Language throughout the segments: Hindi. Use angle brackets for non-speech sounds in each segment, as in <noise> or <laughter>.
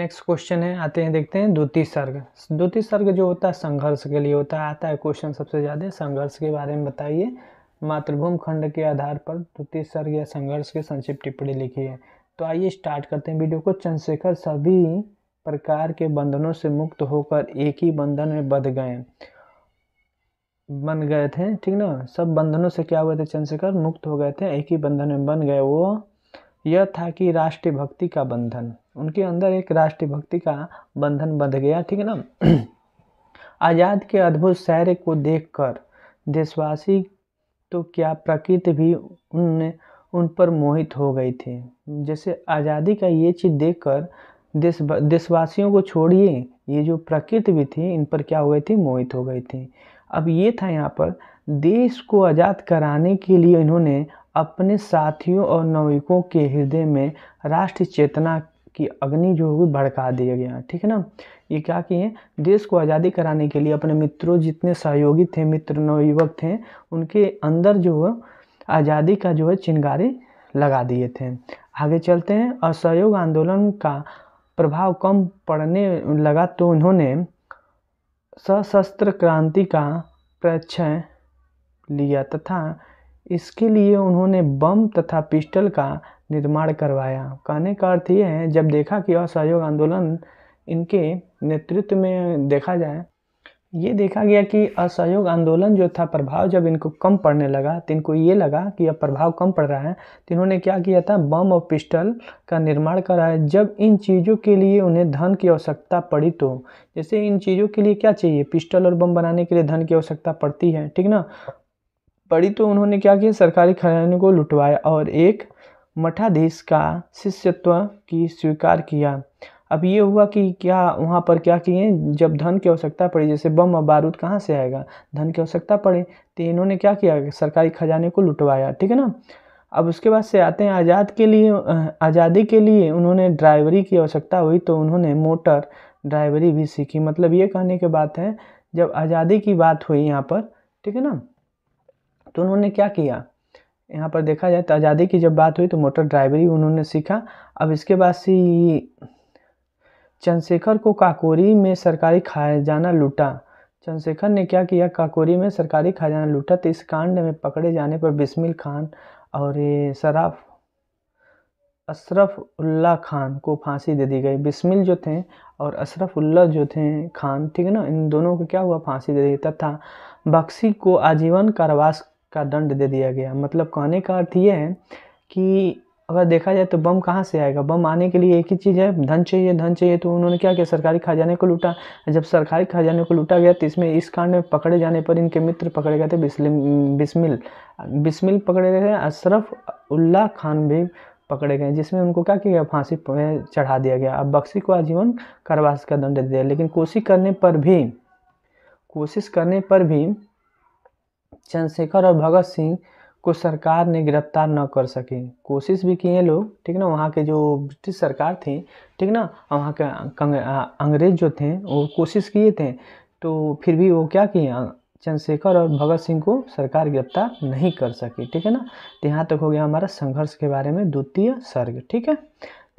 नेक्स्ट क्वेश्चन है आते हैं देखते हैं द्वितीय सर्ग द्वितीय सर्ग जो होता है संघर्ष के लिए होता है आता है क्वेश्चन सबसे ज़्यादा संघर्ष के बारे में बताइए मातृभूम खंड के आधार पर द्वितीय सर्ग या संघर्ष के संक्षिप्त टिप्पणी लिखी है तो आइए स्टार्ट करते हैं वीडियो को चंद्रशेखर सभी प्रकार के बंधनों से मुक्त होकर एक ही बंधन में बध गए बन गए थे ठीक ना सब बंधनों से क्या हुए थे चंद्रशेखर मुक्त हो गए थे एक ही बंधन में बन गए वो यह था कि राष्ट्रभक्ति का बंधन उनके अंदर एक राष्ट्रभक्ति का बंधन बंध गया ठीक है ना <clears throat> आज़ाद के अद्भुत शैर्य को देखकर देशवासी तो क्या प्रकृति भी उन उन पर मोहित हो गई थी जैसे आज़ादी का ये चीज़ देखकर देश देशवासियों को छोड़िए ये जो प्रकृति भी थी इन पर क्या हो गई थी मोहित हो गई थी अब ये था यहाँ पर देश को आज़ाद कराने के लिए इन्होंने अपने साथियों और नविकों के हृदय में राष्ट्र चेतना की अग्नि जो होगी भड़का दिया गया ठीक है ना ये क्या किए देश को आज़ादी कराने के लिए अपने मित्रों जितने सहयोगी थे मित्र नवयुवक थे उनके अंदर जो है आज़ादी का जो है चिंगारी लगा दिए थे आगे चलते हैं असहयोग आंदोलन का प्रभाव कम पड़ने लगा तो उन्होंने सशस्त्र क्रांति का प्रक्षय लिया तथा इसके लिए उन्होंने बम तथा पिस्टल का निर्माण करवाया कहने का अर्थ ये है जब देखा कि असहयोग आंदोलन इनके नेतृत्व में देखा जाए ये देखा गया कि असहयोग आंदोलन जो था प्रभाव जब इनको कम पड़ने लगा तो इनको ये लगा कि अब प्रभाव कम पड़ रहा है तो इन्होंने क्या किया था बम और पिस्टल का निर्माण कराया जब इन चीज़ों के लिए उन्हें धन की आवश्यकता पड़ी तो जैसे इन चीज़ों के लिए क्या चाहिए पिस्टल और बम बनाने के लिए धन की आवश्यकता पड़ती है ठीक ना पड़ी तो उन्होंने क्या किया सरकारी खजाने को लुटवाया और एक मठाधीश का शिष्यत्व की स्वीकार किया अब ये हुआ कि क्या वहाँ पर क्या किए जब धन की आवश्यकता पड़ी जैसे बम और बारूद कहाँ से आएगा धन की आवश्यकता पड़े तो इन्होंने क्या किया सरकारी खजाने को लुटवाया ठीक है ना अब उसके बाद से आते हैं आज़ाद के लिए आज़ादी के लिए उन्होंने ड्राइवरी की आवश्यकता हुई तो उन्होंने मोटर ड्राइवरी भी सीखी मतलब ये कहने की बात है जब आज़ादी की बात हुई यहाँ पर ठीक है ना तो उन्होंने क्या किया यहाँ पर देखा जाए तो आज़ादी की जब बात हुई तो मोटर ड्राइवरी उन्होंने सीखा अब इसके बाद से चंद्रशेखर को काकोरी में सरकारी खजाना लूटा चंद्रशेखर ने क्या किया काकोरी में सरकारी खजाना लूटा तो इस कांड में पकड़े जाने पर बिस्मिल खान और शराफ अशरफ उल्ला खान को फांसी दे दी गई बिस्मिल जो थे और अशरफ उल्ला जो थे खान ठीक है ना इन दोनों को क्या हुआ फांसी दे दी तथा बख्शी को आजीवन कारावास का दंड दे दिया गया मतलब कहने का अर्थ ये है कि अगर देखा जाए तो बम कहाँ से आएगा बम आने के लिए एक ही चीज़ है धन चाहिए धन चाहिए तो उन्होंने क्या किया सरकारी खजाने को लूटा जब सरकारी खजाने को लूटा गया तो इसमें इस कांड में पकड़े जाने पर इनके मित्र पकड़े गए थे बिस्लिम बिस्मिल बिस्मिल पकड़े गए थे अशरफ उल्ला खान भी पकड़े गए जिसमें उनको क्या किया गया फांसी चढ़ा दिया गया अब बख्शी को आजीवन कारवास का दंड दिया लेकिन कोशिश करने पर भी कोशिश करने पर भी चंद्रशेखर और भगत सिंह को सरकार ने गिरफ्तार न कर सके कोशिश भी किए लोग ठीक ना वहाँ के जो ब्रिटिश सरकार थी ठीक ना वहाँ के अंग्रेज जो थे वो कोशिश किए थे तो फिर भी वो क्या किए चंद्रशेखर और भगत सिंह को सरकार गिरफ्तार नहीं कर सकी ठीक है ना तो यहाँ तक हो गया हमारा संघर्ष के बारे में द्वितीय सर्ग ठीक है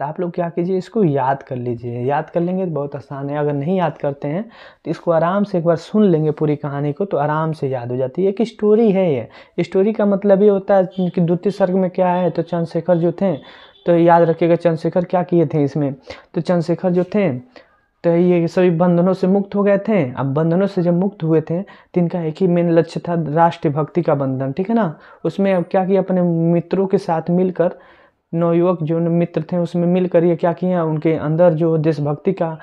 तो आप लोग क्या कीजिए इसको याद कर लीजिए याद कर लेंगे तो बहुत आसान है अगर नहीं याद करते हैं तो इसको आराम से एक बार सुन लेंगे पूरी कहानी को तो आराम से याद हो जाती है एक स्टोरी है ये स्टोरी का मतलब ये होता है कि द्वितीय सर्ग में क्या है तो चंद्रशेखर जो थे तो याद रखिएगा चंद्रशेखर क्या किए थे इसमें तो चंद्रशेखर जो थे तो ये सभी बंधनों से मुक्त हो गए थे अब बंधनों से जब मुक्त हुए थे तो इनका एक ही मेन लक्ष्य था राष्ट्रभक्ति का बंधन ठीक है ना उसमें अब क्या किया अपने मित्रों के साथ मिलकर नवयुवक जो मित्र थे उसमें मिल कर ये क्या किए उनके अंदर जो देशभक्ति का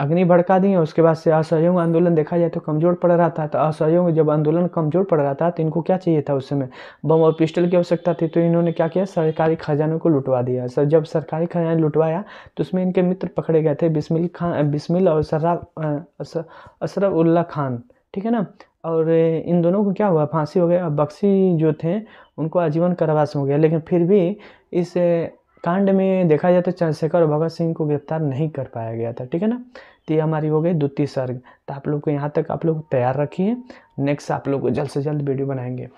अग्नि भड़का दी है उसके बाद से असहयोग आंदोलन देखा जाए तो कमज़ोर पड़ रहा था तो असहयोग जब आंदोलन कमज़ोर पड़ रहा था तो इनको क्या चाहिए था उस समय बम और पिस्टल की आवश्यकता थी तो इन्होंने क्या किया सरकारी खजानों को लुटवा दिया सर जब सरकारी खजाने लुटवाया तो उसमें इनके मित्र पकड़े गए थे बिस्मिल खान बिस्मिल और सर्रा असरफ उल्ला खान ठीक है ना और इन दोनों को क्या हुआ फांसी हो गया बक्सी जो थे उनको आजीवन कारावास हो गया लेकिन फिर भी इस कांड में देखा जाए तो चंद्रशेखर और भगत सिंह को गिरफ्तार नहीं कर पाया गया था ठीक है ना तो ये हमारी हो गई द्वितीय सर्ग तो आप लोग को यहाँ तक आप लोग तैयार रखिए नेक्स्ट आप लोग को जल्द से जल्द वीडियो बनाएंगे